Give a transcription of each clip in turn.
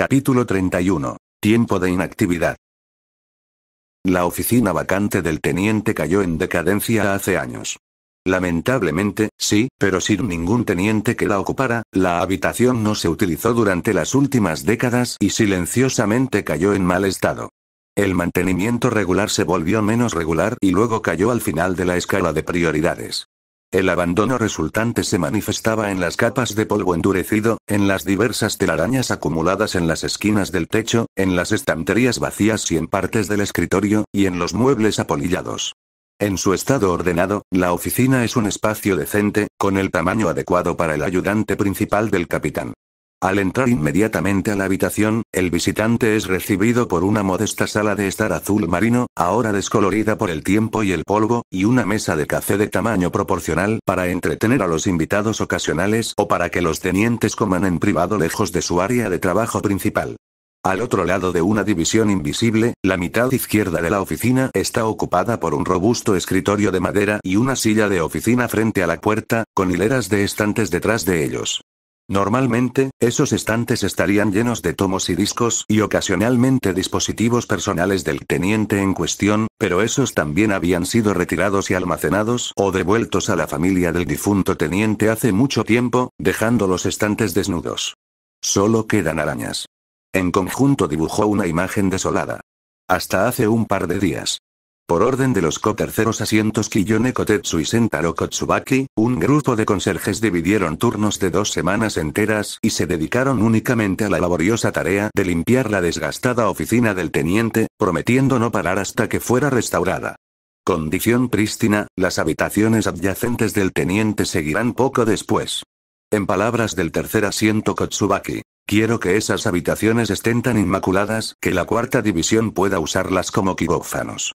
Capítulo 31. Tiempo de inactividad. La oficina vacante del teniente cayó en decadencia hace años. Lamentablemente, sí, pero sin ningún teniente que la ocupara, la habitación no se utilizó durante las últimas décadas y silenciosamente cayó en mal estado. El mantenimiento regular se volvió menos regular y luego cayó al final de la escala de prioridades. El abandono resultante se manifestaba en las capas de polvo endurecido, en las diversas telarañas acumuladas en las esquinas del techo, en las estanterías vacías y en partes del escritorio, y en los muebles apolillados. En su estado ordenado, la oficina es un espacio decente, con el tamaño adecuado para el ayudante principal del capitán. Al entrar inmediatamente a la habitación, el visitante es recibido por una modesta sala de estar azul marino, ahora descolorida por el tiempo y el polvo, y una mesa de café de tamaño proporcional para entretener a los invitados ocasionales o para que los tenientes coman en privado lejos de su área de trabajo principal. Al otro lado de una división invisible, la mitad izquierda de la oficina está ocupada por un robusto escritorio de madera y una silla de oficina frente a la puerta, con hileras de estantes detrás de ellos. Normalmente, esos estantes estarían llenos de tomos y discos y ocasionalmente dispositivos personales del teniente en cuestión, pero esos también habían sido retirados y almacenados o devueltos a la familia del difunto teniente hace mucho tiempo, dejando los estantes desnudos. Solo quedan arañas. En conjunto dibujó una imagen desolada. Hasta hace un par de días. Por orden de los co-terceros asientos Kiyone Kotetsu y Sentaro Kotsubaki, un grupo de conserjes dividieron turnos de dos semanas enteras y se dedicaron únicamente a la laboriosa tarea de limpiar la desgastada oficina del teniente, prometiendo no parar hasta que fuera restaurada. Condición prístina, las habitaciones adyacentes del teniente seguirán poco después. En palabras del tercer asiento Kotsubaki, quiero que esas habitaciones estén tan inmaculadas que la cuarta división pueda usarlas como quirófanos.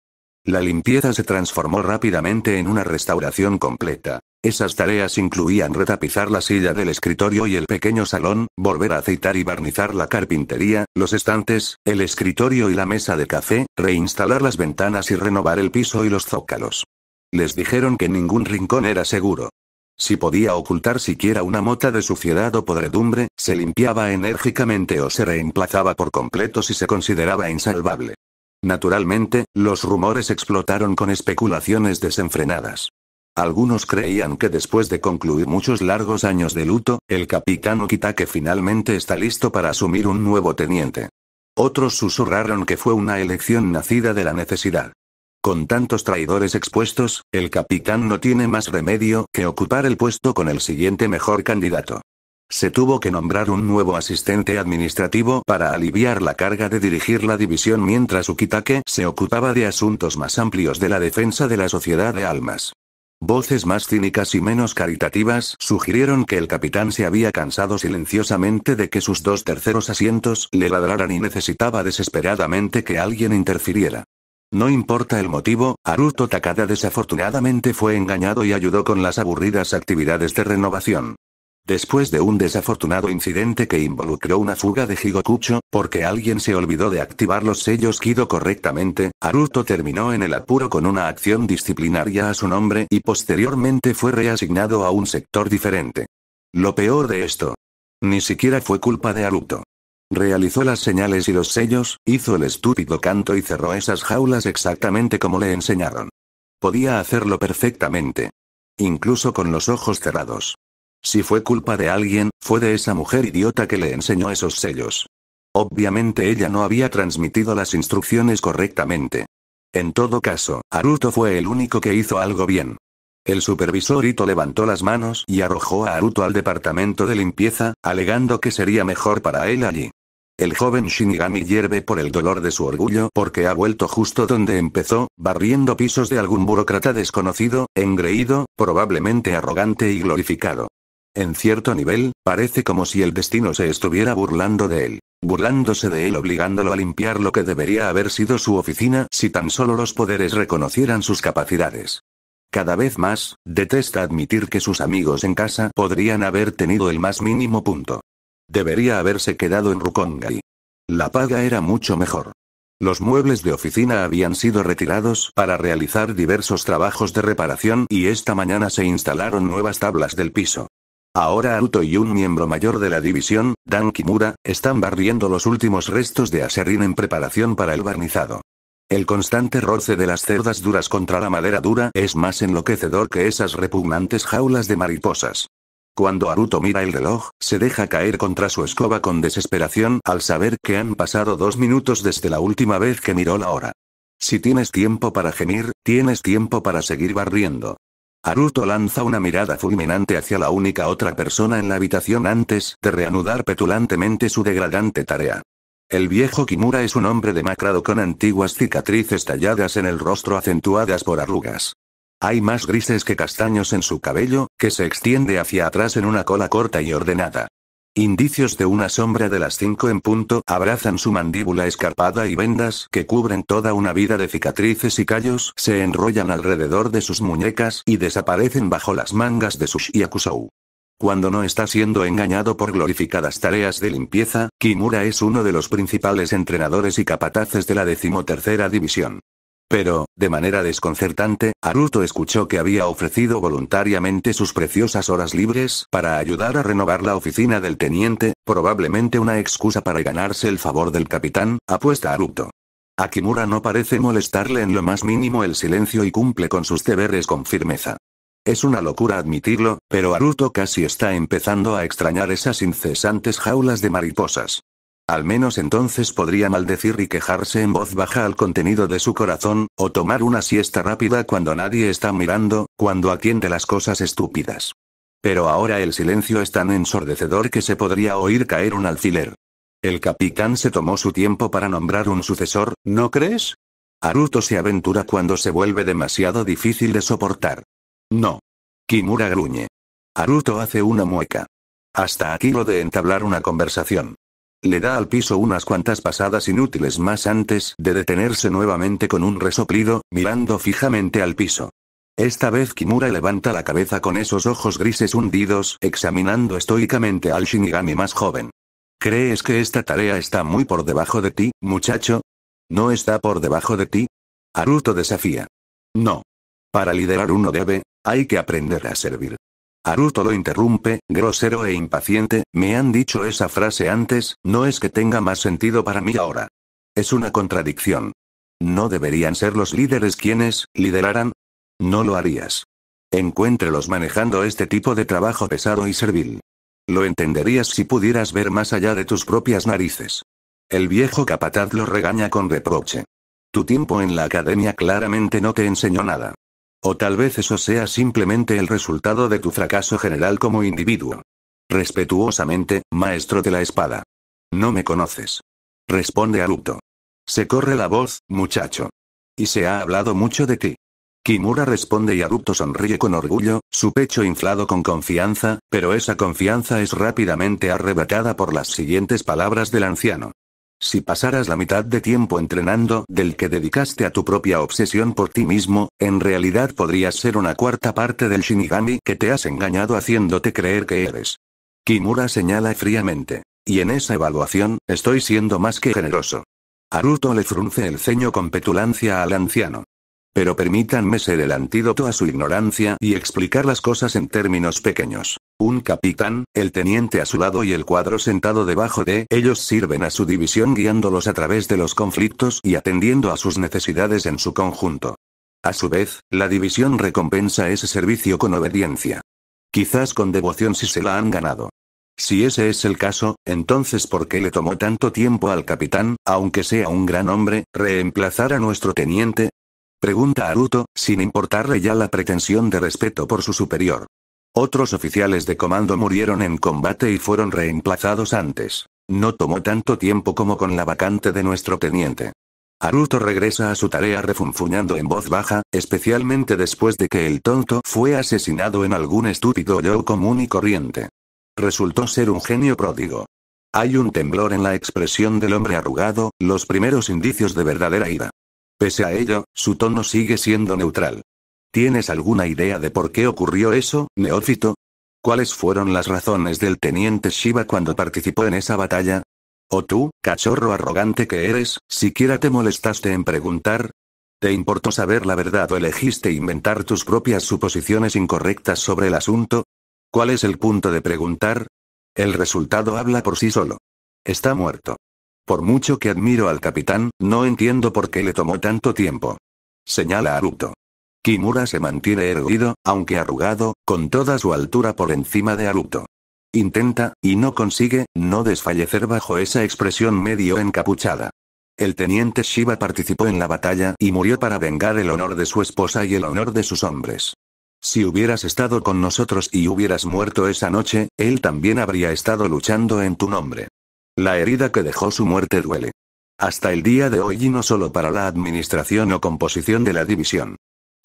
La limpieza se transformó rápidamente en una restauración completa. Esas tareas incluían retapizar la silla del escritorio y el pequeño salón, volver a aceitar y barnizar la carpintería, los estantes, el escritorio y la mesa de café, reinstalar las ventanas y renovar el piso y los zócalos. Les dijeron que ningún rincón era seguro. Si podía ocultar siquiera una mota de suciedad o podredumbre, se limpiaba enérgicamente o se reemplazaba por completo si se consideraba insalvable. Naturalmente, los rumores explotaron con especulaciones desenfrenadas. Algunos creían que después de concluir muchos largos años de luto, el capitán Okitake finalmente está listo para asumir un nuevo teniente. Otros susurraron que fue una elección nacida de la necesidad. Con tantos traidores expuestos, el capitán no tiene más remedio que ocupar el puesto con el siguiente mejor candidato. Se tuvo que nombrar un nuevo asistente administrativo para aliviar la carga de dirigir la división mientras Ukitake se ocupaba de asuntos más amplios de la defensa de la sociedad de almas. Voces más cínicas y menos caritativas sugirieron que el capitán se había cansado silenciosamente de que sus dos terceros asientos le ladraran y necesitaba desesperadamente que alguien interfiriera. No importa el motivo, Aruto Takada desafortunadamente fue engañado y ayudó con las aburridas actividades de renovación. Después de un desafortunado incidente que involucró una fuga de Higokucho, porque alguien se olvidó de activar los sellos Kido correctamente, Aruto terminó en el apuro con una acción disciplinaria a su nombre y posteriormente fue reasignado a un sector diferente. Lo peor de esto. Ni siquiera fue culpa de Aruto. Realizó las señales y los sellos, hizo el estúpido canto y cerró esas jaulas exactamente como le enseñaron. Podía hacerlo perfectamente. Incluso con los ojos cerrados. Si fue culpa de alguien, fue de esa mujer idiota que le enseñó esos sellos. Obviamente ella no había transmitido las instrucciones correctamente. En todo caso, Aruto fue el único que hizo algo bien. El supervisorito levantó las manos y arrojó a Aruto al departamento de limpieza, alegando que sería mejor para él allí. El joven Shinigami hierve por el dolor de su orgullo porque ha vuelto justo donde empezó, barriendo pisos de algún burócrata desconocido, engreído, probablemente arrogante y glorificado. En cierto nivel, parece como si el destino se estuviera burlando de él, burlándose de él obligándolo a limpiar lo que debería haber sido su oficina si tan solo los poderes reconocieran sus capacidades. Cada vez más, detesta admitir que sus amigos en casa podrían haber tenido el más mínimo punto. Debería haberse quedado en Rukongai. La paga era mucho mejor. Los muebles de oficina habían sido retirados para realizar diversos trabajos de reparación y esta mañana se instalaron nuevas tablas del piso. Ahora Aruto y un miembro mayor de la división, Dan Kimura, están barriendo los últimos restos de aserrín en preparación para el barnizado. El constante roce de las cerdas duras contra la madera dura es más enloquecedor que esas repugnantes jaulas de mariposas. Cuando Aruto mira el reloj, se deja caer contra su escoba con desesperación al saber que han pasado dos minutos desde la última vez que miró la hora. Si tienes tiempo para gemir, tienes tiempo para seguir barriendo. Haruto lanza una mirada fulminante hacia la única otra persona en la habitación antes de reanudar petulantemente su degradante tarea. El viejo Kimura es un hombre demacrado con antiguas cicatrices talladas en el rostro acentuadas por arrugas. Hay más grises que castaños en su cabello, que se extiende hacia atrás en una cola corta y ordenada. Indicios de una sombra de las cinco en punto abrazan su mandíbula escarpada y vendas que cubren toda una vida de cicatrices y callos se enrollan alrededor de sus muñecas y desaparecen bajo las mangas de su yakusou. Cuando no está siendo engañado por glorificadas tareas de limpieza, Kimura es uno de los principales entrenadores y capataces de la decimotercera división. Pero, de manera desconcertante, Aruto escuchó que había ofrecido voluntariamente sus preciosas horas libres para ayudar a renovar la oficina del teniente, probablemente una excusa para ganarse el favor del capitán, apuesta Aruto. Akimura no parece molestarle en lo más mínimo el silencio y cumple con sus deberes con firmeza. Es una locura admitirlo, pero Aruto casi está empezando a extrañar esas incesantes jaulas de mariposas. Al menos entonces podría maldecir y quejarse en voz baja al contenido de su corazón, o tomar una siesta rápida cuando nadie está mirando, cuando atiende las cosas estúpidas. Pero ahora el silencio es tan ensordecedor que se podría oír caer un alfiler. El capitán se tomó su tiempo para nombrar un sucesor, ¿no crees? Aruto se aventura cuando se vuelve demasiado difícil de soportar. No. Kimura gruñe. Aruto hace una mueca. Hasta aquí lo de entablar una conversación. Le da al piso unas cuantas pasadas inútiles más antes de detenerse nuevamente con un resoplido, mirando fijamente al piso. Esta vez Kimura levanta la cabeza con esos ojos grises hundidos, examinando estoicamente al Shinigami más joven. ¿Crees que esta tarea está muy por debajo de ti, muchacho? ¿No está por debajo de ti? Haruto desafía. No. Para liderar uno debe, hay que aprender a servir. Aruto lo interrumpe, grosero e impaciente, me han dicho esa frase antes, no es que tenga más sentido para mí ahora. Es una contradicción. ¿No deberían ser los líderes quienes lideraran? No lo harías. Encuéntrelos manejando este tipo de trabajo pesado y servil. Lo entenderías si pudieras ver más allá de tus propias narices. El viejo capataz lo regaña con reproche. Tu tiempo en la academia claramente no te enseñó nada. O tal vez eso sea simplemente el resultado de tu fracaso general como individuo. Respetuosamente, maestro de la espada. No me conoces. Responde Arupto. Se corre la voz, muchacho. Y se ha hablado mucho de ti. Kimura responde y Aruto sonríe con orgullo, su pecho inflado con confianza, pero esa confianza es rápidamente arrebatada por las siguientes palabras del anciano. Si pasaras la mitad de tiempo entrenando del que dedicaste a tu propia obsesión por ti mismo, en realidad podrías ser una cuarta parte del Shinigami que te has engañado haciéndote creer que eres. Kimura señala fríamente. Y en esa evaluación, estoy siendo más que generoso. Haruto le frunce el ceño con petulancia al anciano. Pero permítanme ser el antídoto a su ignorancia y explicar las cosas en términos pequeños. Un capitán, el teniente a su lado y el cuadro sentado debajo de ellos sirven a su división guiándolos a través de los conflictos y atendiendo a sus necesidades en su conjunto. A su vez, la división recompensa ese servicio con obediencia. Quizás con devoción si se la han ganado. Si ese es el caso, entonces ¿por qué le tomó tanto tiempo al capitán, aunque sea un gran hombre, reemplazar a nuestro teniente? Pregunta Aruto, sin importarle ya la pretensión de respeto por su superior. Otros oficiales de comando murieron en combate y fueron reemplazados antes. No tomó tanto tiempo como con la vacante de nuestro teniente. Aruto regresa a su tarea refunfuñando en voz baja, especialmente después de que el tonto fue asesinado en algún estúpido yo común y corriente. Resultó ser un genio pródigo. Hay un temblor en la expresión del hombre arrugado, los primeros indicios de verdadera ira. Pese a ello, su tono sigue siendo neutral. ¿Tienes alguna idea de por qué ocurrió eso, Neófito? ¿Cuáles fueron las razones del teniente Shiva cuando participó en esa batalla? ¿O tú, cachorro arrogante que eres, siquiera te molestaste en preguntar? ¿Te importó saber la verdad o elegiste inventar tus propias suposiciones incorrectas sobre el asunto? ¿Cuál es el punto de preguntar? El resultado habla por sí solo. Está muerto. Por mucho que admiro al capitán, no entiendo por qué le tomó tanto tiempo. Señala Aruto. Kimura se mantiene erguido, aunque arrugado, con toda su altura por encima de Aruto. Intenta, y no consigue, no desfallecer bajo esa expresión medio encapuchada. El teniente Shiba participó en la batalla y murió para vengar el honor de su esposa y el honor de sus hombres. Si hubieras estado con nosotros y hubieras muerto esa noche, él también habría estado luchando en tu nombre. La herida que dejó su muerte duele. Hasta el día de hoy y no solo para la administración o composición de la división.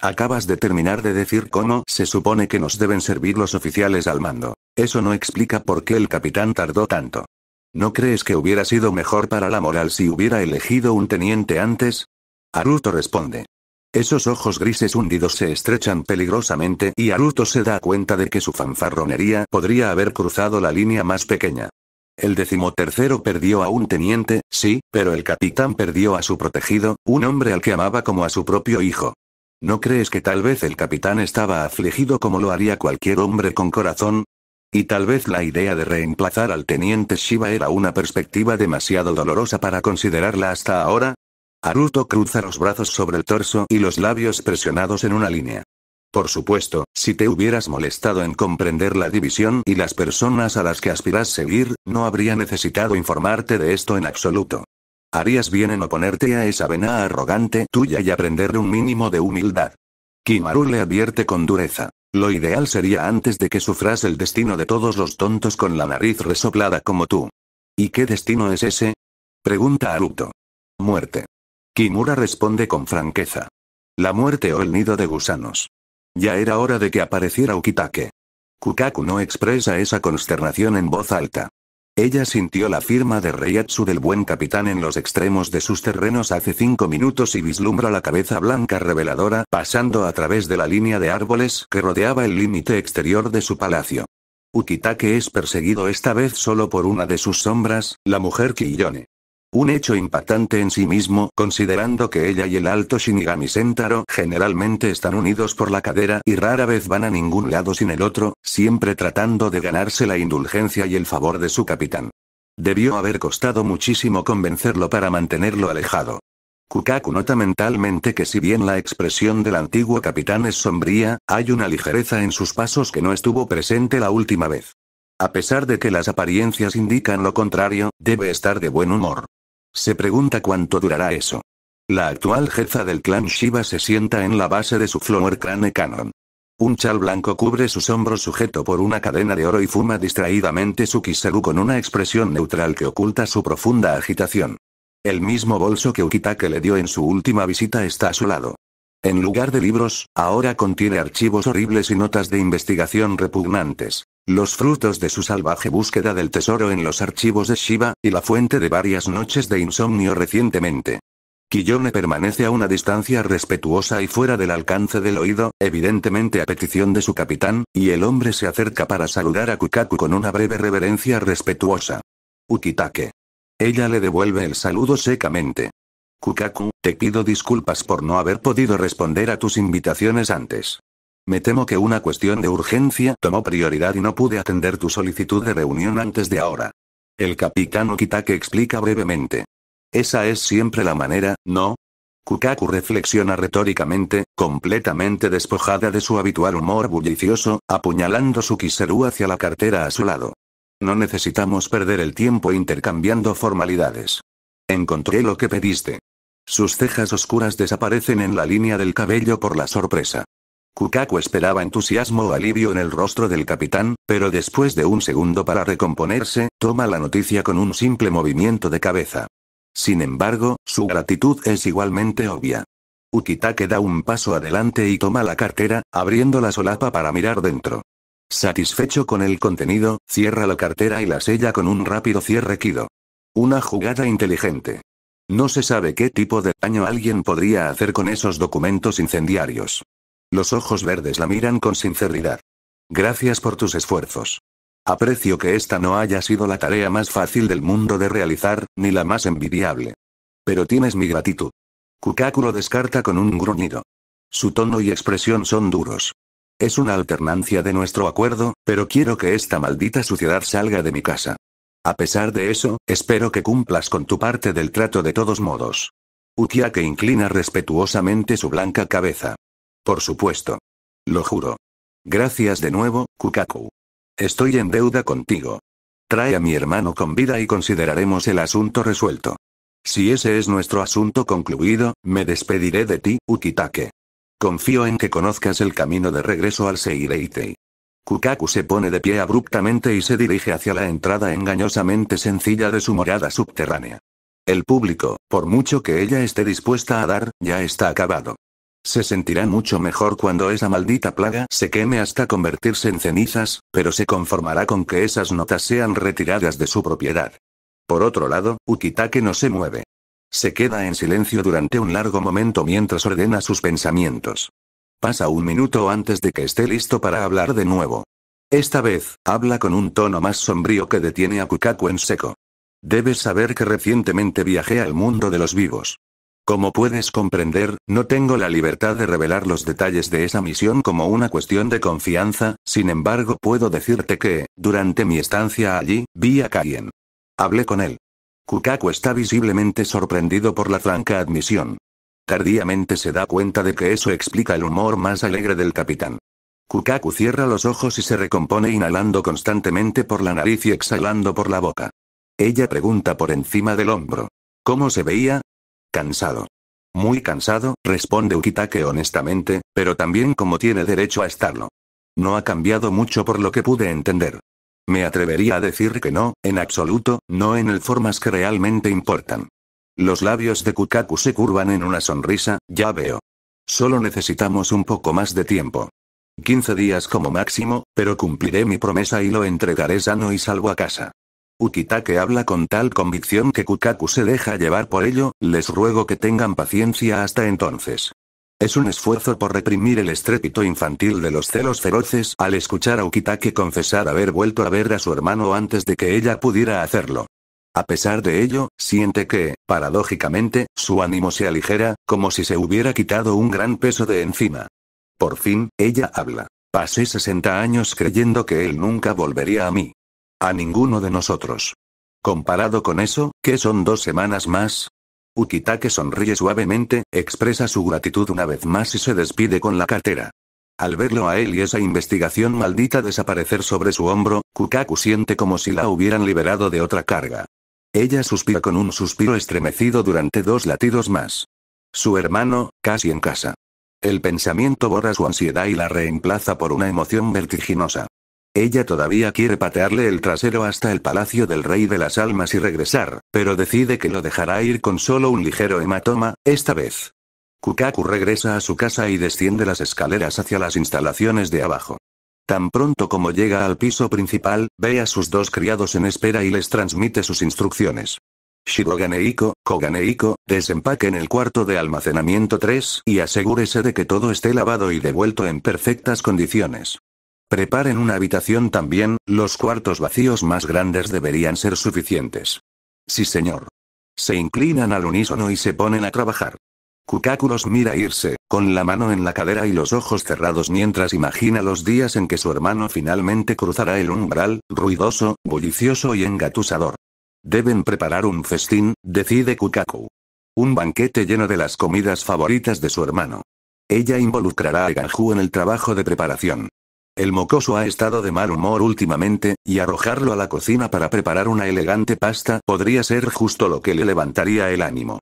Acabas de terminar de decir cómo se supone que nos deben servir los oficiales al mando. Eso no explica por qué el capitán tardó tanto. ¿No crees que hubiera sido mejor para la moral si hubiera elegido un teniente antes? Aruto responde. Esos ojos grises hundidos se estrechan peligrosamente y Aruto se da cuenta de que su fanfarronería podría haber cruzado la línea más pequeña. El decimotercero perdió a un teniente, sí, pero el capitán perdió a su protegido, un hombre al que amaba como a su propio hijo. ¿No crees que tal vez el capitán estaba afligido como lo haría cualquier hombre con corazón? Y tal vez la idea de reemplazar al teniente Shiba era una perspectiva demasiado dolorosa para considerarla hasta ahora. Haruto cruza los brazos sobre el torso y los labios presionados en una línea. Por supuesto, si te hubieras molestado en comprender la división y las personas a las que aspiras seguir, no habría necesitado informarte de esto en absoluto. Harías bien en oponerte a esa vena arrogante tuya y aprender un mínimo de humildad. Kimaru le advierte con dureza. Lo ideal sería antes de que sufras el destino de todos los tontos con la nariz resoplada como tú. ¿Y qué destino es ese? Pregunta Aruto. Muerte. Kimura responde con franqueza. La muerte o el nido de gusanos. Ya era hora de que apareciera Ukitake. Kukaku no expresa esa consternación en voz alta. Ella sintió la firma de Reiatsu del buen capitán en los extremos de sus terrenos hace cinco minutos y vislumbra la cabeza blanca reveladora pasando a través de la línea de árboles que rodeaba el límite exterior de su palacio. Ukitake es perseguido esta vez solo por una de sus sombras, la mujer Kiyone. Un hecho impactante en sí mismo, considerando que ella y el alto Shinigami Sentaro generalmente están unidos por la cadera y rara vez van a ningún lado sin el otro, siempre tratando de ganarse la indulgencia y el favor de su capitán. Debió haber costado muchísimo convencerlo para mantenerlo alejado. Kukaku nota mentalmente que si bien la expresión del antiguo capitán es sombría, hay una ligereza en sus pasos que no estuvo presente la última vez. A pesar de que las apariencias indican lo contrario, debe estar de buen humor. Se pregunta cuánto durará eso. La actual jefa del clan Shiva se sienta en la base de su Flower Crane canon. Un chal blanco cubre sus hombros sujeto por una cadena de oro y fuma distraídamente su Kisaru con una expresión neutral que oculta su profunda agitación. El mismo bolso que Ukitake le dio en su última visita está a su lado. En lugar de libros, ahora contiene archivos horribles y notas de investigación repugnantes. Los frutos de su salvaje búsqueda del tesoro en los archivos de Shiva, y la fuente de varias noches de insomnio recientemente. Kiyone permanece a una distancia respetuosa y fuera del alcance del oído, evidentemente a petición de su capitán, y el hombre se acerca para saludar a Kukaku con una breve reverencia respetuosa. Ukitake. Ella le devuelve el saludo secamente. Kukaku, te pido disculpas por no haber podido responder a tus invitaciones antes. Me temo que una cuestión de urgencia tomó prioridad y no pude atender tu solicitud de reunión antes de ahora. El capitán Okitake explica brevemente. Esa es siempre la manera, ¿no? Kukaku reflexiona retóricamente, completamente despojada de su habitual humor bullicioso, apuñalando su kiseru hacia la cartera a su lado. No necesitamos perder el tiempo intercambiando formalidades. Encontré lo que pediste. Sus cejas oscuras desaparecen en la línea del cabello por la sorpresa. Kukaku esperaba entusiasmo o alivio en el rostro del capitán, pero después de un segundo para recomponerse, toma la noticia con un simple movimiento de cabeza. Sin embargo, su gratitud es igualmente obvia. Ukitake da un paso adelante y toma la cartera, abriendo la solapa para mirar dentro. Satisfecho con el contenido, cierra la cartera y la sella con un rápido cierre quido. Una jugada inteligente. No se sabe qué tipo de daño alguien podría hacer con esos documentos incendiarios. Los ojos verdes la miran con sinceridad. Gracias por tus esfuerzos. Aprecio que esta no haya sido la tarea más fácil del mundo de realizar, ni la más envidiable. Pero tienes mi gratitud. Kukaku descarta con un gruñido. Su tono y expresión son duros. Es una alternancia de nuestro acuerdo, pero quiero que esta maldita suciedad salga de mi casa. A pesar de eso, espero que cumplas con tu parte del trato de todos modos. Ukiake inclina respetuosamente su blanca cabeza. Por supuesto. Lo juro. Gracias de nuevo, Kukaku. Estoy en deuda contigo. Trae a mi hermano con vida y consideraremos el asunto resuelto. Si ese es nuestro asunto concluido, me despediré de ti, Ukitake. Confío en que conozcas el camino de regreso al Seireitei. Kukaku se pone de pie abruptamente y se dirige hacia la entrada engañosamente sencilla de su morada subterránea. El público, por mucho que ella esté dispuesta a dar, ya está acabado. Se sentirá mucho mejor cuando esa maldita plaga se queme hasta convertirse en cenizas, pero se conformará con que esas notas sean retiradas de su propiedad. Por otro lado, Ukitake no se mueve. Se queda en silencio durante un largo momento mientras ordena sus pensamientos. Pasa un minuto antes de que esté listo para hablar de nuevo. Esta vez, habla con un tono más sombrío que detiene a Kukaku en seco. Debes saber que recientemente viajé al mundo de los vivos. Como puedes comprender, no tengo la libertad de revelar los detalles de esa misión como una cuestión de confianza, sin embargo puedo decirte que, durante mi estancia allí, vi a Kaien. Hablé con él. Kukaku está visiblemente sorprendido por la franca admisión. Tardíamente se da cuenta de que eso explica el humor más alegre del capitán. Kukaku cierra los ojos y se recompone inhalando constantemente por la nariz y exhalando por la boca. Ella pregunta por encima del hombro. ¿Cómo se veía? Cansado. Muy cansado, responde Ukitake honestamente, pero también como tiene derecho a estarlo. No ha cambiado mucho por lo que pude entender. Me atrevería a decir que no, en absoluto, no en el formas que realmente importan. Los labios de Kukaku se curvan en una sonrisa, ya veo. Solo necesitamos un poco más de tiempo. 15 días como máximo, pero cumpliré mi promesa y lo entregaré sano y salvo a casa. Ukitake habla con tal convicción que Kukaku se deja llevar por ello, les ruego que tengan paciencia hasta entonces. Es un esfuerzo por reprimir el estrépito infantil de los celos feroces al escuchar a Ukitake confesar haber vuelto a ver a su hermano antes de que ella pudiera hacerlo. A pesar de ello, siente que, paradójicamente, su ánimo se aligera, como si se hubiera quitado un gran peso de encima. Por fin, ella habla. Pasé 60 años creyendo que él nunca volvería a mí. A ninguno de nosotros. Comparado con eso, ¿qué son dos semanas más? Ukitake sonríe suavemente, expresa su gratitud una vez más y se despide con la cartera. Al verlo a él y esa investigación maldita desaparecer sobre su hombro, Kukaku siente como si la hubieran liberado de otra carga. Ella suspira con un suspiro estremecido durante dos latidos más. Su hermano, casi en casa. El pensamiento borra su ansiedad y la reemplaza por una emoción vertiginosa. Ella todavía quiere patearle el trasero hasta el palacio del rey de las almas y regresar, pero decide que lo dejará ir con solo un ligero hematoma, esta vez. Kukaku regresa a su casa y desciende las escaleras hacia las instalaciones de abajo. Tan pronto como llega al piso principal, ve a sus dos criados en espera y les transmite sus instrucciones. Shiroganeiko, Koganeiko, desempaquen el cuarto de almacenamiento 3 y asegúrese de que todo esté lavado y devuelto en perfectas condiciones. Preparen una habitación también, los cuartos vacíos más grandes deberían ser suficientes. Sí señor. Se inclinan al unísono y se ponen a trabajar. Kukaku mira irse, con la mano en la cadera y los ojos cerrados mientras imagina los días en que su hermano finalmente cruzará el umbral, ruidoso, bullicioso y engatusador. Deben preparar un festín, decide Kukaku. Un banquete lleno de las comidas favoritas de su hermano. Ella involucrará a Ganju en el trabajo de preparación. El mocoso ha estado de mal humor últimamente, y arrojarlo a la cocina para preparar una elegante pasta podría ser justo lo que le levantaría el ánimo.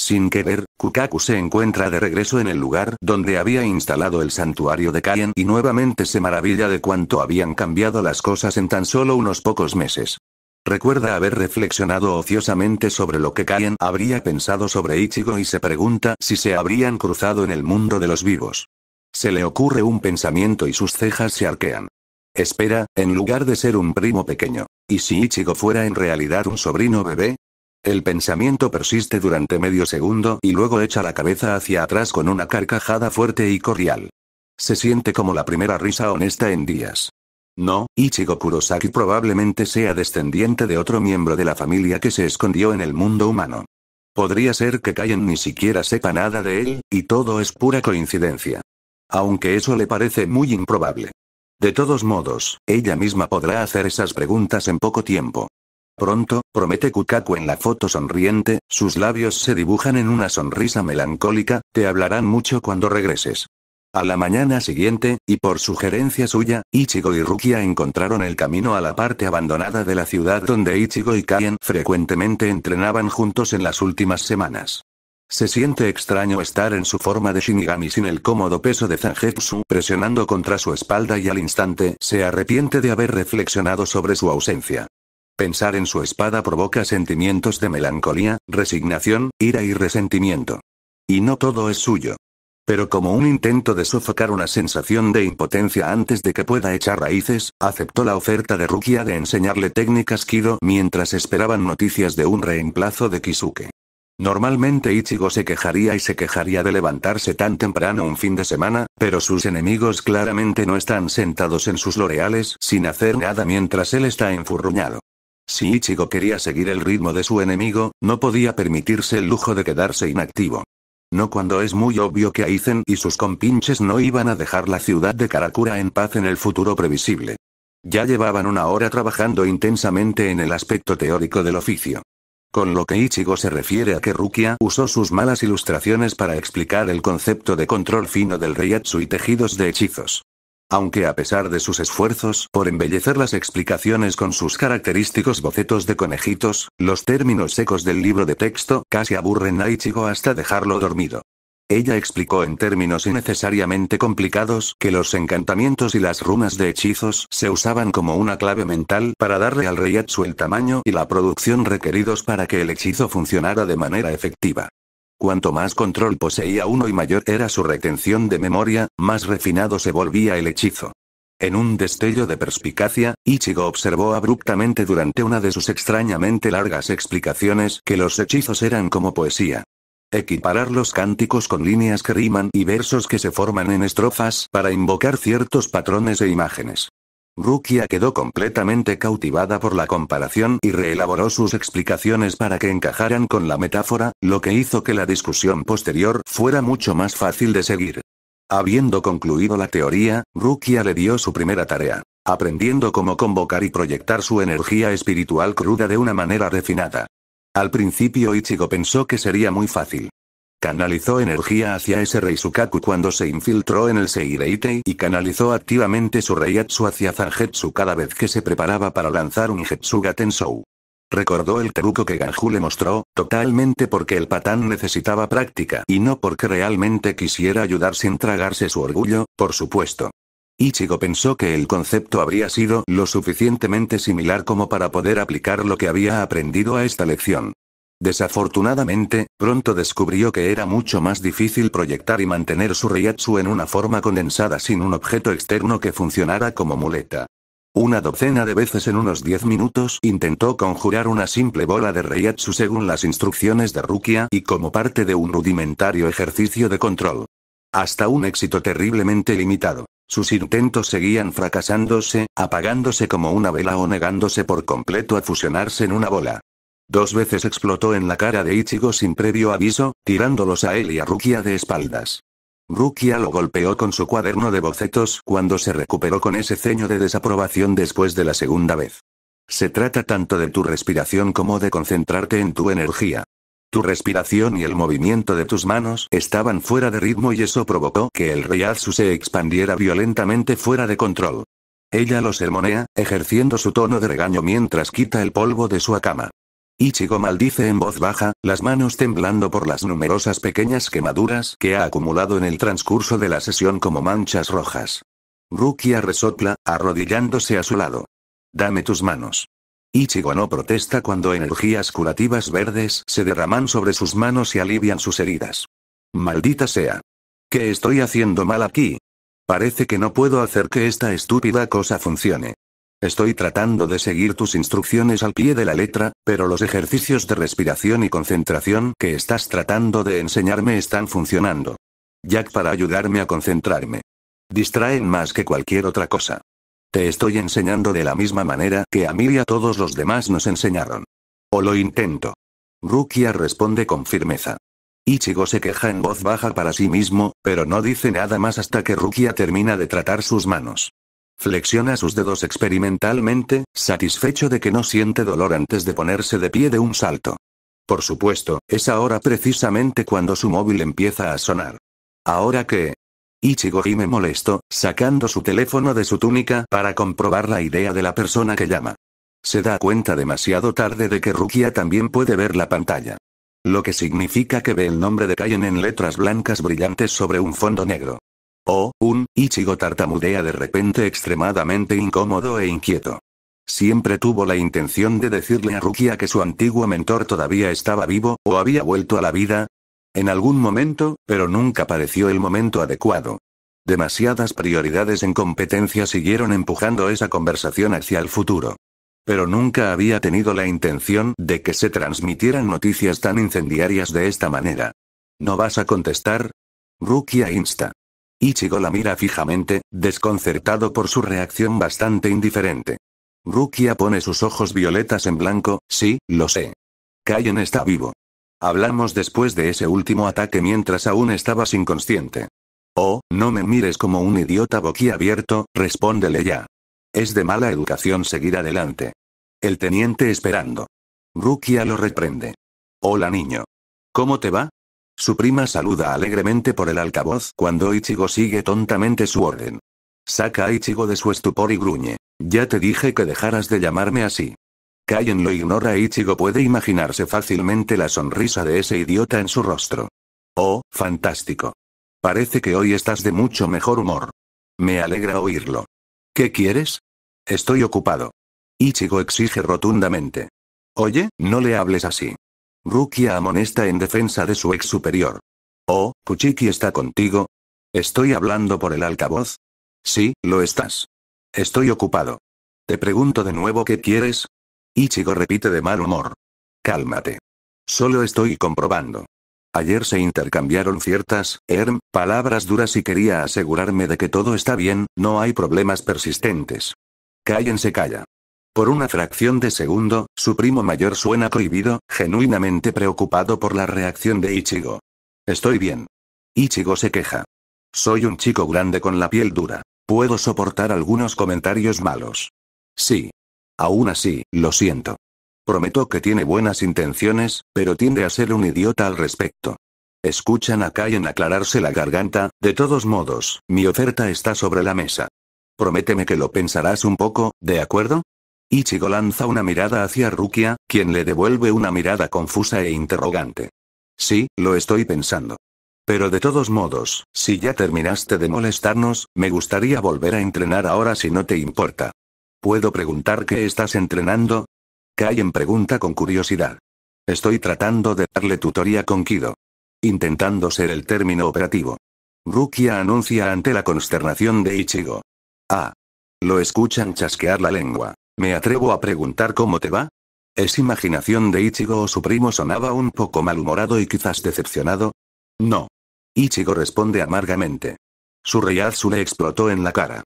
Sin querer, Kukaku se encuentra de regreso en el lugar donde había instalado el santuario de Kaien y nuevamente se maravilla de cuánto habían cambiado las cosas en tan solo unos pocos meses. Recuerda haber reflexionado ociosamente sobre lo que Kaien habría pensado sobre Ichigo y se pregunta si se habrían cruzado en el mundo de los vivos. Se le ocurre un pensamiento y sus cejas se arquean. Espera, en lugar de ser un primo pequeño. ¿Y si Ichigo fuera en realidad un sobrino bebé? El pensamiento persiste durante medio segundo y luego echa la cabeza hacia atrás con una carcajada fuerte y cordial. Se siente como la primera risa honesta en días. No, Ichigo Kurosaki probablemente sea descendiente de otro miembro de la familia que se escondió en el mundo humano. Podría ser que Kaien ni siquiera sepa nada de él, y todo es pura coincidencia. Aunque eso le parece muy improbable. De todos modos, ella misma podrá hacer esas preguntas en poco tiempo. Pronto, promete Kukaku en la foto sonriente, sus labios se dibujan en una sonrisa melancólica, te hablarán mucho cuando regreses. A la mañana siguiente, y por sugerencia suya, Ichigo y Rukia encontraron el camino a la parte abandonada de la ciudad donde Ichigo y Kayen frecuentemente entrenaban juntos en las últimas semanas. Se siente extraño estar en su forma de Shinigami sin el cómodo peso de Zangetsu presionando contra su espalda y al instante se arrepiente de haber reflexionado sobre su ausencia. Pensar en su espada provoca sentimientos de melancolía, resignación, ira y resentimiento. Y no todo es suyo. Pero como un intento de sofocar una sensación de impotencia antes de que pueda echar raíces, aceptó la oferta de Rukia de enseñarle técnicas Kido mientras esperaban noticias de un reemplazo de Kisuke. Normalmente Ichigo se quejaría y se quejaría de levantarse tan temprano un fin de semana, pero sus enemigos claramente no están sentados en sus loreales sin hacer nada mientras él está enfurruñado. Si Ichigo quería seguir el ritmo de su enemigo, no podía permitirse el lujo de quedarse inactivo. No cuando es muy obvio que Aizen y sus compinches no iban a dejar la ciudad de Karakura en paz en el futuro previsible. Ya llevaban una hora trabajando intensamente en el aspecto teórico del oficio. Con lo que Ichigo se refiere a que Rukia usó sus malas ilustraciones para explicar el concepto de control fino del reiatsu y tejidos de hechizos aunque a pesar de sus esfuerzos por embellecer las explicaciones con sus característicos bocetos de conejitos, los términos secos del libro de texto casi aburren a Ichigo hasta dejarlo dormido. Ella explicó en términos innecesariamente complicados que los encantamientos y las runas de hechizos se usaban como una clave mental para darle al reyatsu el tamaño y la producción requeridos para que el hechizo funcionara de manera efectiva. Cuanto más control poseía uno y mayor era su retención de memoria, más refinado se volvía el hechizo. En un destello de perspicacia, Ichigo observó abruptamente durante una de sus extrañamente largas explicaciones que los hechizos eran como poesía. Equiparar los cánticos con líneas que riman y versos que se forman en estrofas para invocar ciertos patrones e imágenes. Rukia quedó completamente cautivada por la comparación y reelaboró sus explicaciones para que encajaran con la metáfora, lo que hizo que la discusión posterior fuera mucho más fácil de seguir. Habiendo concluido la teoría, Rukia le dio su primera tarea. Aprendiendo cómo convocar y proyectar su energía espiritual cruda de una manera refinada. Al principio Ichigo pensó que sería muy fácil. Canalizó energía hacia ese rey Sukaku cuando se infiltró en el Seireitei y canalizó activamente su Reiatsu hacia Zanjetsu cada vez que se preparaba para lanzar un Gaten Tensou. Recordó el truco que Ganju le mostró, totalmente porque el patán necesitaba práctica y no porque realmente quisiera ayudar sin tragarse su orgullo, por supuesto. Ichigo pensó que el concepto habría sido lo suficientemente similar como para poder aplicar lo que había aprendido a esta lección. Desafortunadamente, pronto descubrió que era mucho más difícil proyectar y mantener su Ryatsu en una forma condensada sin un objeto externo que funcionara como muleta. Una docena de veces en unos 10 minutos intentó conjurar una simple bola de Ryatsu según las instrucciones de Rukia y como parte de un rudimentario ejercicio de control. Hasta un éxito terriblemente limitado. Sus intentos seguían fracasándose, apagándose como una vela o negándose por completo a fusionarse en una bola. Dos veces explotó en la cara de Ichigo sin previo aviso, tirándolos a él y a Rukia de espaldas. Rukia lo golpeó con su cuaderno de bocetos cuando se recuperó con ese ceño de desaprobación después de la segunda vez. Se trata tanto de tu respiración como de concentrarte en tu energía. Tu respiración y el movimiento de tus manos estaban fuera de ritmo y eso provocó que el su se expandiera violentamente fuera de control. Ella lo sermonea, ejerciendo su tono de regaño mientras quita el polvo de su cama. Ichigo maldice en voz baja, las manos temblando por las numerosas pequeñas quemaduras que ha acumulado en el transcurso de la sesión como manchas rojas. Rukia resopla, arrodillándose a su lado. Dame tus manos. Ichigo no protesta cuando energías curativas verdes se derraman sobre sus manos y alivian sus heridas. Maldita sea. ¿Qué estoy haciendo mal aquí? Parece que no puedo hacer que esta estúpida cosa funcione. Estoy tratando de seguir tus instrucciones al pie de la letra, pero los ejercicios de respiración y concentración que estás tratando de enseñarme están funcionando. Jack para ayudarme a concentrarme. Distraen más que cualquier otra cosa. Te estoy enseñando de la misma manera que a mí y a todos los demás nos enseñaron. O lo intento. Rukia responde con firmeza. Ichigo se queja en voz baja para sí mismo, pero no dice nada más hasta que Rukia termina de tratar sus manos. Flexiona sus dedos experimentalmente, satisfecho de que no siente dolor antes de ponerse de pie de un salto. Por supuesto, es ahora precisamente cuando su móvil empieza a sonar. Ahora que... Ichigo me molesto, sacando su teléfono de su túnica para comprobar la idea de la persona que llama. Se da cuenta demasiado tarde de que Rukia también puede ver la pantalla. Lo que significa que ve el nombre de Kayen en letras blancas brillantes sobre un fondo negro. Oh, un, Ichigo tartamudea de repente extremadamente incómodo e inquieto. Siempre tuvo la intención de decirle a Rukia que su antiguo mentor todavía estaba vivo, o había vuelto a la vida. En algún momento, pero nunca pareció el momento adecuado. Demasiadas prioridades en competencia siguieron empujando esa conversación hacia el futuro. Pero nunca había tenido la intención de que se transmitieran noticias tan incendiarias de esta manera. ¿No vas a contestar? Rukia insta. Ichigo la mira fijamente, desconcertado por su reacción bastante indiferente. Rukia pone sus ojos violetas en blanco, sí, lo sé. Kallen está vivo. Hablamos después de ese último ataque mientras aún estabas inconsciente. Oh, no me mires como un idiota boquiabierto, respóndele ya. Es de mala educación seguir adelante. El teniente esperando. Rukia lo reprende. Hola niño. ¿Cómo te va? Su prima saluda alegremente por el altavoz cuando Ichigo sigue tontamente su orden. Saca a Ichigo de su estupor y gruñe. Ya te dije que dejaras de llamarme así. Kaien lo ignora Ichigo puede imaginarse fácilmente la sonrisa de ese idiota en su rostro. Oh, fantástico. Parece que hoy estás de mucho mejor humor. Me alegra oírlo. ¿Qué quieres? Estoy ocupado. Ichigo exige rotundamente. Oye, no le hables así. Rukia amonesta en defensa de su ex superior. Oh, Kuchiki está contigo. ¿Estoy hablando por el altavoz? Sí, lo estás. Estoy ocupado. Te pregunto de nuevo qué quieres. Ichigo repite de mal humor. Cálmate. Solo estoy comprobando. Ayer se intercambiaron ciertas, erm, palabras duras y quería asegurarme de que todo está bien, no hay problemas persistentes. Cállense calla. Por una fracción de segundo, su primo mayor suena prohibido, genuinamente preocupado por la reacción de Ichigo. Estoy bien. Ichigo se queja. Soy un chico grande con la piel dura. Puedo soportar algunos comentarios malos. Sí. Aún así, lo siento. Prometo que tiene buenas intenciones, pero tiende a ser un idiota al respecto. Escuchan a Kayen aclararse la garganta, de todos modos, mi oferta está sobre la mesa. Prométeme que lo pensarás un poco, ¿de acuerdo? Ichigo lanza una mirada hacia Rukia, quien le devuelve una mirada confusa e interrogante. Sí, lo estoy pensando. Pero de todos modos, si ya terminaste de molestarnos, me gustaría volver a entrenar ahora si no te importa. ¿Puedo preguntar qué estás entrenando? Kaien pregunta con curiosidad. Estoy tratando de darle tutoría con Kido. Intentando ser el término operativo. Rukia anuncia ante la consternación de Ichigo. Ah. Lo escuchan chasquear la lengua. Me atrevo a preguntar cómo te va. ¿Es imaginación de Ichigo o su primo sonaba un poco malhumorado y quizás decepcionado? No. Ichigo responde amargamente. Su reiatsu le explotó en la cara.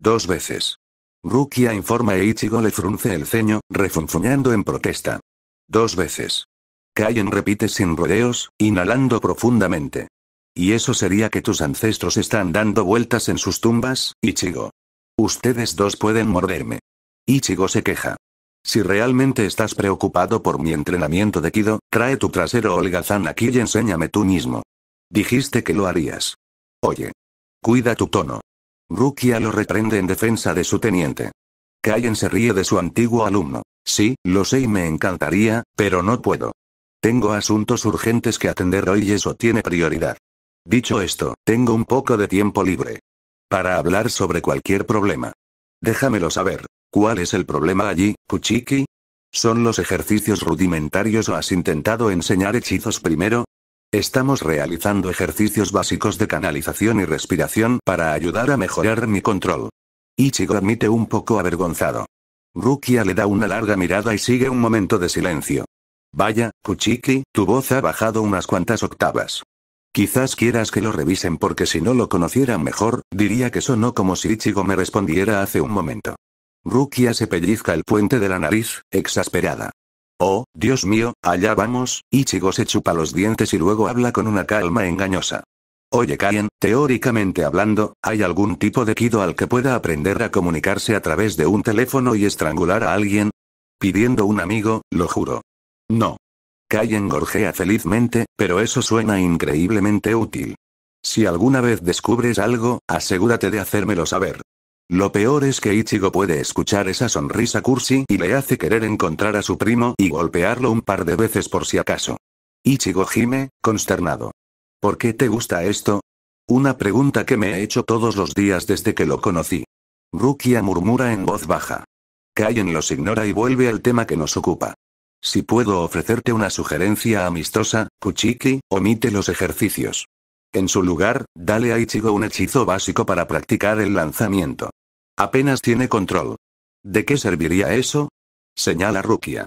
Dos veces. Rukia informa e Ichigo le frunce el ceño, refunfuñando en protesta. Dos veces. Kaien repite sin rodeos, inhalando profundamente. Y eso sería que tus ancestros están dando vueltas en sus tumbas, Ichigo. Ustedes dos pueden morderme. Ichigo se queja. Si realmente estás preocupado por mi entrenamiento de Kido, trae tu trasero holgazán aquí y enséñame tú mismo. Dijiste que lo harías. Oye. Cuida tu tono. Rukia lo reprende en defensa de su teniente. Kaien se ríe de su antiguo alumno. Sí, lo sé y me encantaría, pero no puedo. Tengo asuntos urgentes que atender hoy y eso tiene prioridad. Dicho esto, tengo un poco de tiempo libre. Para hablar sobre cualquier problema. Déjamelo saber. ¿Cuál es el problema allí, Kuchiki? ¿Son los ejercicios rudimentarios o has intentado enseñar hechizos primero? Estamos realizando ejercicios básicos de canalización y respiración para ayudar a mejorar mi control. Ichigo admite un poco avergonzado. Rukia le da una larga mirada y sigue un momento de silencio. Vaya, Kuchiki, tu voz ha bajado unas cuantas octavas. Quizás quieras que lo revisen porque si no lo conocieran mejor, diría que sonó como si Ichigo me respondiera hace un momento. Rukia se pellizca el puente de la nariz, exasperada. Oh, Dios mío, allá vamos, Ichigo se chupa los dientes y luego habla con una calma engañosa. Oye Kallen, teóricamente hablando, ¿hay algún tipo de Kido al que pueda aprender a comunicarse a través de un teléfono y estrangular a alguien? Pidiendo un amigo, lo juro. No. Kallen gorjea felizmente, pero eso suena increíblemente útil. Si alguna vez descubres algo, asegúrate de hacérmelo saber. Lo peor es que Ichigo puede escuchar esa sonrisa cursi y le hace querer encontrar a su primo y golpearlo un par de veces por si acaso. Ichigo gime, consternado. ¿Por qué te gusta esto? Una pregunta que me he hecho todos los días desde que lo conocí. Rukia murmura en voz baja. Kallen los ignora y vuelve al tema que nos ocupa. Si puedo ofrecerte una sugerencia amistosa, Kuchiki, omite los ejercicios. En su lugar, dale a Ichigo un hechizo básico para practicar el lanzamiento. Apenas tiene control. ¿De qué serviría eso? Señala Rukia.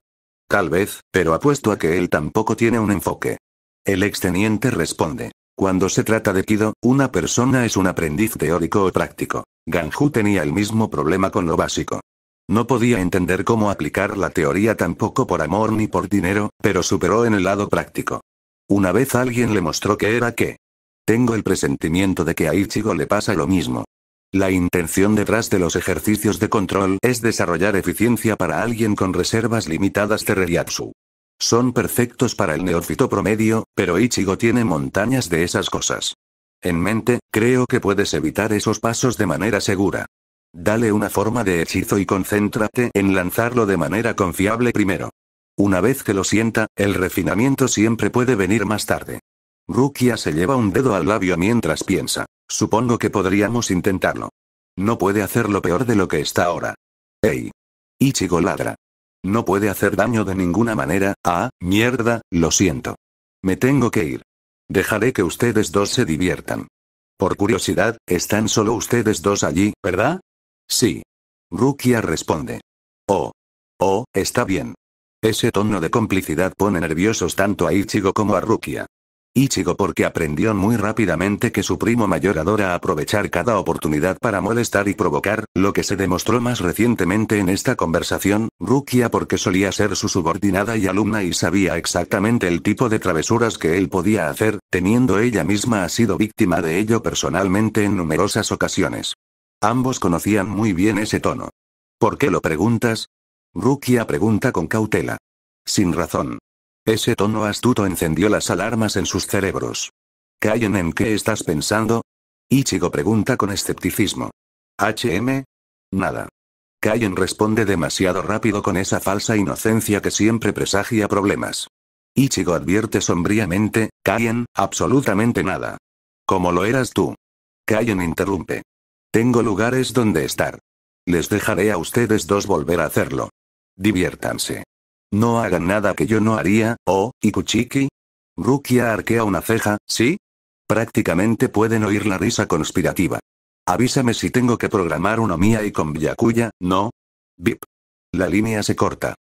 Tal vez, pero apuesto a que él tampoco tiene un enfoque. El exteniente responde. Cuando se trata de Kido, una persona es un aprendiz teórico o práctico. Ganju tenía el mismo problema con lo básico. No podía entender cómo aplicar la teoría tampoco por amor ni por dinero, pero superó en el lado práctico. Una vez alguien le mostró que era qué. Tengo el presentimiento de que a Ichigo le pasa lo mismo. La intención detrás de los ejercicios de control es desarrollar eficiencia para alguien con reservas limitadas de Reiatsu. Son perfectos para el neófito promedio, pero Ichigo tiene montañas de esas cosas. En mente, creo que puedes evitar esos pasos de manera segura. Dale una forma de hechizo y concéntrate en lanzarlo de manera confiable primero. Una vez que lo sienta, el refinamiento siempre puede venir más tarde. Rukia se lleva un dedo al labio mientras piensa. Supongo que podríamos intentarlo. No puede hacer lo peor de lo que está ahora. ¡Ey! Ichigo ladra. No puede hacer daño de ninguna manera, ah, mierda, lo siento. Me tengo que ir. Dejaré que ustedes dos se diviertan. Por curiosidad, están solo ustedes dos allí, ¿verdad? Sí. Rukia responde. Oh. Oh, está bien. Ese tono de complicidad pone nerviosos tanto a Ichigo como a Rukia. Ichigo porque aprendió muy rápidamente que su primo mayor adora aprovechar cada oportunidad para molestar y provocar, lo que se demostró más recientemente en esta conversación, Rukia porque solía ser su subordinada y alumna y sabía exactamente el tipo de travesuras que él podía hacer, teniendo ella misma ha sido víctima de ello personalmente en numerosas ocasiones. Ambos conocían muy bien ese tono. ¿Por qué lo preguntas? Rukia pregunta con cautela. Sin razón. Ese tono astuto encendió las alarmas en sus cerebros. Cayen, ¿en qué estás pensando? Ichigo pregunta con escepticismo. ¿HM? Nada. Cayen responde demasiado rápido con esa falsa inocencia que siempre presagia problemas. Ichigo advierte sombríamente, Cayen, absolutamente nada. Como lo eras tú. Cayen interrumpe. Tengo lugares donde estar. Les dejaré a ustedes dos volver a hacerlo. Diviértanse. No hagan nada que yo no haría, oh, Ikuchiki. Rukia arquea una ceja, ¿sí? Prácticamente pueden oír la risa conspirativa. Avísame si tengo que programar uno mía y con Byakuya, ¿no? Bip. La línea se corta.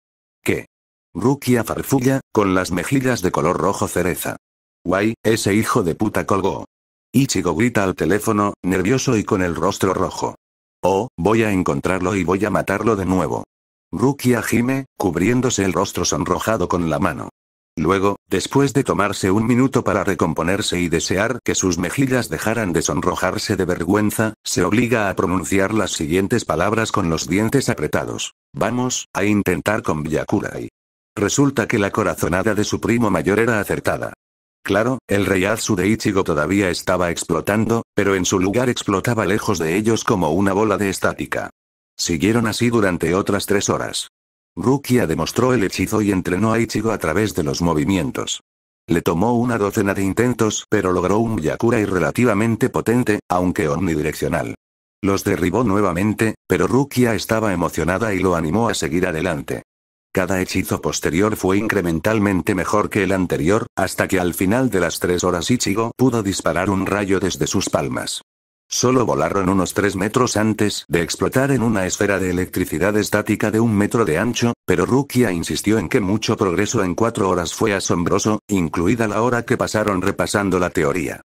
¿Qué? Rukia farfulla, con las mejillas de color rojo cereza. Guay, ese hijo de puta colgó. Ichigo grita al teléfono, nervioso y con el rostro rojo. Oh, voy a encontrarlo y voy a matarlo de nuevo. Rukia gime, cubriéndose el rostro sonrojado con la mano. Luego, después de tomarse un minuto para recomponerse y desear que sus mejillas dejaran de sonrojarse de vergüenza, se obliga a pronunciar las siguientes palabras con los dientes apretados. Vamos, a intentar con Byakurai. Resulta que la corazonada de su primo mayor era acertada. Claro, el Rey de Ichigo todavía estaba explotando, pero en su lugar explotaba lejos de ellos como una bola de estática. Siguieron así durante otras tres horas. Rukia demostró el hechizo y entrenó a Ichigo a través de los movimientos. Le tomó una docena de intentos pero logró un Yakura y relativamente potente, aunque omnidireccional. Los derribó nuevamente, pero Rukia estaba emocionada y lo animó a seguir adelante. Cada hechizo posterior fue incrementalmente mejor que el anterior, hasta que al final de las tres horas Ichigo pudo disparar un rayo desde sus palmas. Solo volaron unos 3 metros antes de explotar en una esfera de electricidad estática de un metro de ancho, pero Rukia insistió en que mucho progreso en cuatro horas fue asombroso, incluida la hora que pasaron repasando la teoría.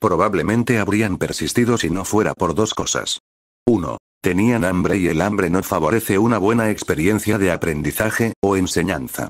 Probablemente habrían persistido si no fuera por dos cosas. 1. Tenían hambre y el hambre no favorece una buena experiencia de aprendizaje o enseñanza.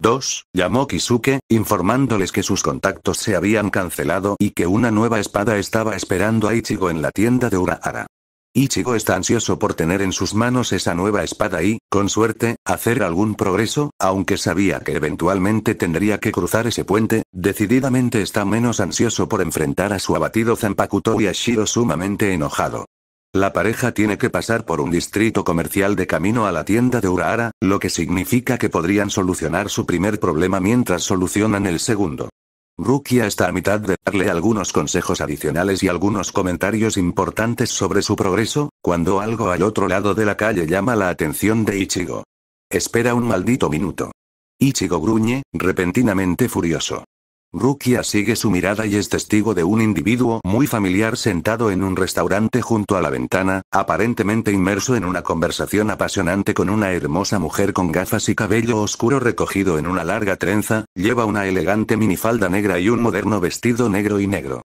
2. Llamó Kisuke, informándoles que sus contactos se habían cancelado y que una nueva espada estaba esperando a Ichigo en la tienda de Urahara. Ichigo está ansioso por tener en sus manos esa nueva espada y, con suerte, hacer algún progreso, aunque sabía que eventualmente tendría que cruzar ese puente, decididamente está menos ansioso por enfrentar a su abatido Zanpakuto y a Shiro sumamente enojado. La pareja tiene que pasar por un distrito comercial de camino a la tienda de Urahara, lo que significa que podrían solucionar su primer problema mientras solucionan el segundo. Rukia está a mitad de darle algunos consejos adicionales y algunos comentarios importantes sobre su progreso, cuando algo al otro lado de la calle llama la atención de Ichigo. Espera un maldito minuto. Ichigo gruñe, repentinamente furioso. Rukia sigue su mirada y es testigo de un individuo muy familiar sentado en un restaurante junto a la ventana, aparentemente inmerso en una conversación apasionante con una hermosa mujer con gafas y cabello oscuro recogido en una larga trenza, lleva una elegante minifalda negra y un moderno vestido negro y negro.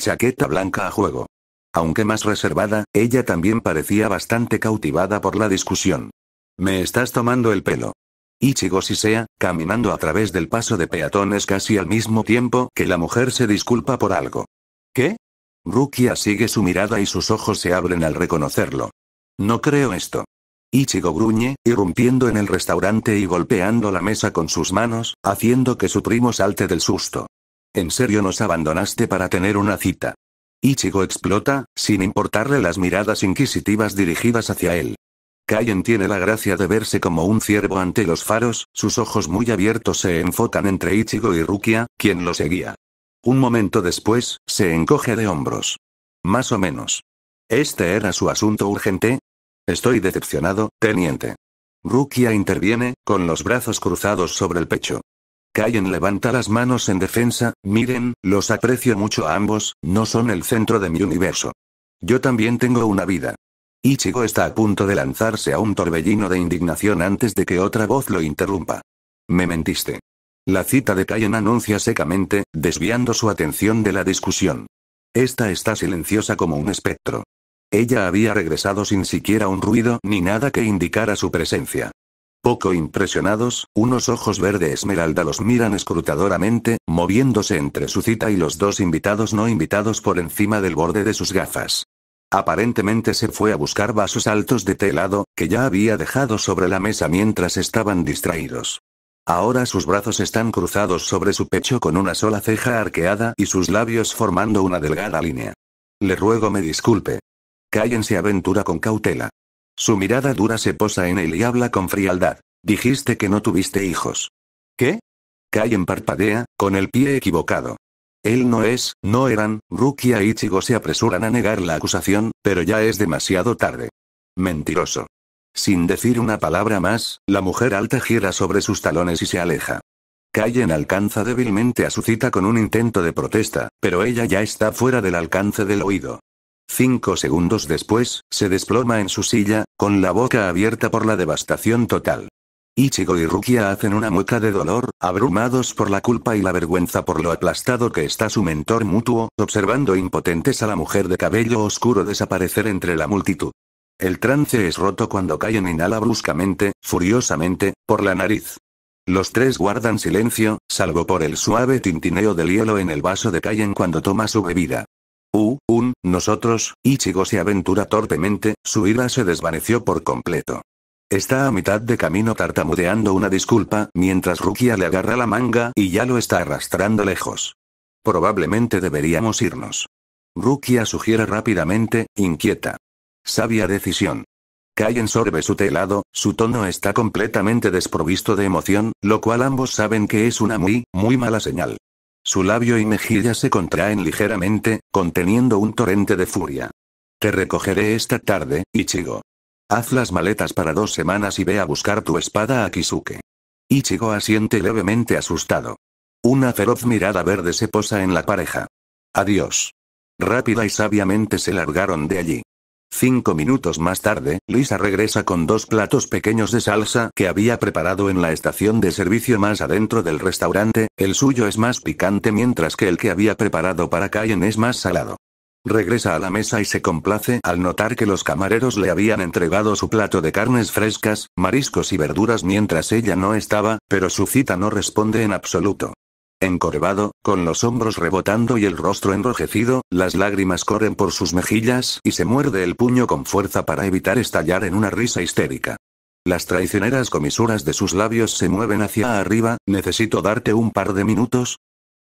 Chaqueta blanca a juego. Aunque más reservada, ella también parecía bastante cautivada por la discusión. Me estás tomando el pelo. Ichigo sea, caminando a través del paso de peatones casi al mismo tiempo que la mujer se disculpa por algo. ¿Qué? Rukia sigue su mirada y sus ojos se abren al reconocerlo. No creo esto. Ichigo gruñe, irrumpiendo en el restaurante y golpeando la mesa con sus manos, haciendo que su primo salte del susto. En serio nos abandonaste para tener una cita. Ichigo explota, sin importarle las miradas inquisitivas dirigidas hacia él. Kayen tiene la gracia de verse como un ciervo ante los faros, sus ojos muy abiertos se enfocan entre Ichigo y Rukia, quien lo seguía. Un momento después, se encoge de hombros. Más o menos. ¿Este era su asunto urgente? Estoy decepcionado, teniente. Rukia interviene, con los brazos cruzados sobre el pecho. Kayen levanta las manos en defensa, miren, los aprecio mucho a ambos, no son el centro de mi universo. Yo también tengo una vida. Ichigo está a punto de lanzarse a un torbellino de indignación antes de que otra voz lo interrumpa. Me mentiste. La cita de Kayen anuncia secamente, desviando su atención de la discusión. Esta está silenciosa como un espectro. Ella había regresado sin siquiera un ruido ni nada que indicara su presencia. Poco impresionados, unos ojos verde esmeralda los miran escrutadoramente, moviéndose entre su cita y los dos invitados no invitados por encima del borde de sus gafas. Aparentemente se fue a buscar vasos altos de telado que ya había dejado sobre la mesa mientras estaban distraídos. Ahora sus brazos están cruzados sobre su pecho con una sola ceja arqueada y sus labios formando una delgada línea. Le ruego me disculpe. Cállense aventura con cautela. Su mirada dura se posa en él y habla con frialdad. Dijiste que no tuviste hijos. ¿Qué? Cayen parpadea, con el pie equivocado. Él no es, no eran, Rukia y Ichigo se apresuran a negar la acusación, pero ya es demasiado tarde. Mentiroso. Sin decir una palabra más, la mujer alta gira sobre sus talones y se aleja. Callen alcanza débilmente a su cita con un intento de protesta, pero ella ya está fuera del alcance del oído. Cinco segundos después, se desploma en su silla, con la boca abierta por la devastación total. Ichigo y Rukia hacen una mueca de dolor, abrumados por la culpa y la vergüenza por lo aplastado que está su mentor mutuo, observando impotentes a la mujer de cabello oscuro desaparecer entre la multitud. El trance es roto cuando Kallen inhala bruscamente, furiosamente, por la nariz. Los tres guardan silencio, salvo por el suave tintineo del hielo en el vaso de Kallen cuando toma su bebida. U, un, nosotros, Ichigo se aventura torpemente, su ira se desvaneció por completo. Está a mitad de camino tartamudeando una disculpa, mientras Rukia le agarra la manga y ya lo está arrastrando lejos. Probablemente deberíamos irnos. Rukia sugiere rápidamente, inquieta. Sabia decisión. caen sorbe su telado, su tono está completamente desprovisto de emoción, lo cual ambos saben que es una muy, muy mala señal. Su labio y mejilla se contraen ligeramente, conteniendo un torrente de furia. Te recogeré esta tarde, Ichigo. Haz las maletas para dos semanas y ve a buscar tu espada a Kisuke. Ichigo asiente levemente asustado. Una feroz mirada verde se posa en la pareja. Adiós. Rápida y sabiamente se largaron de allí. Cinco minutos más tarde, Lisa regresa con dos platos pequeños de salsa que había preparado en la estación de servicio más adentro del restaurante, el suyo es más picante mientras que el que había preparado para Kayen es más salado. Regresa a la mesa y se complace al notar que los camareros le habían entregado su plato de carnes frescas, mariscos y verduras mientras ella no estaba, pero su cita no responde en absoluto. Encorvado, con los hombros rebotando y el rostro enrojecido, las lágrimas corren por sus mejillas y se muerde el puño con fuerza para evitar estallar en una risa histérica. Las traicioneras comisuras de sus labios se mueven hacia arriba, necesito darte un par de minutos,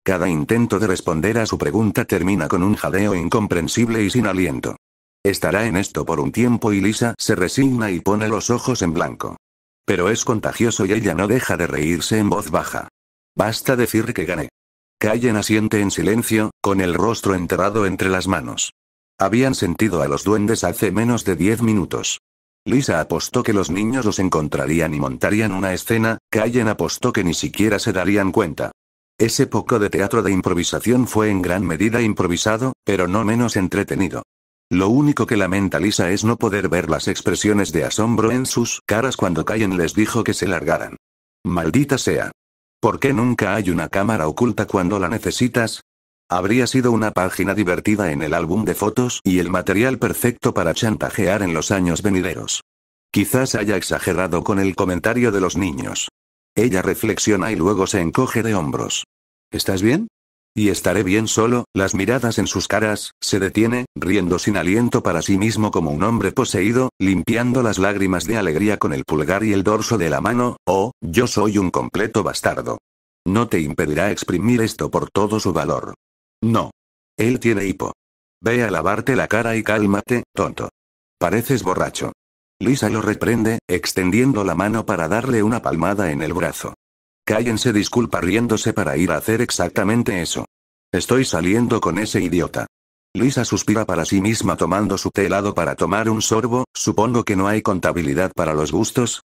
cada intento de responder a su pregunta termina con un jadeo incomprensible y sin aliento. Estará en esto por un tiempo y Lisa se resigna y pone los ojos en blanco. Pero es contagioso y ella no deja de reírse en voz baja. Basta decir que gané. Callen asiente en silencio, con el rostro enterrado entre las manos. Habían sentido a los duendes hace menos de diez minutos. Lisa apostó que los niños los encontrarían y montarían una escena, Callen apostó que ni siquiera se darían cuenta. Ese poco de teatro de improvisación fue en gran medida improvisado, pero no menos entretenido. Lo único que lamenta Lisa es no poder ver las expresiones de asombro en sus caras cuando Cayen les dijo que se largaran. Maldita sea. ¿Por qué nunca hay una cámara oculta cuando la necesitas? Habría sido una página divertida en el álbum de fotos y el material perfecto para chantajear en los años venideros. Quizás haya exagerado con el comentario de los niños. Ella reflexiona y luego se encoge de hombros. ¿Estás bien? Y estaré bien solo, las miradas en sus caras, se detiene, riendo sin aliento para sí mismo como un hombre poseído, limpiando las lágrimas de alegría con el pulgar y el dorso de la mano, oh, yo soy un completo bastardo. No te impedirá exprimir esto por todo su valor. No. Él tiene hipo. Ve a lavarte la cara y cálmate, tonto. Pareces borracho. Lisa lo reprende, extendiendo la mano para darle una palmada en el brazo. Cállense disculpa riéndose para ir a hacer exactamente eso. Estoy saliendo con ese idiota. Lisa suspira para sí misma tomando su té helado para tomar un sorbo, supongo que no hay contabilidad para los gustos,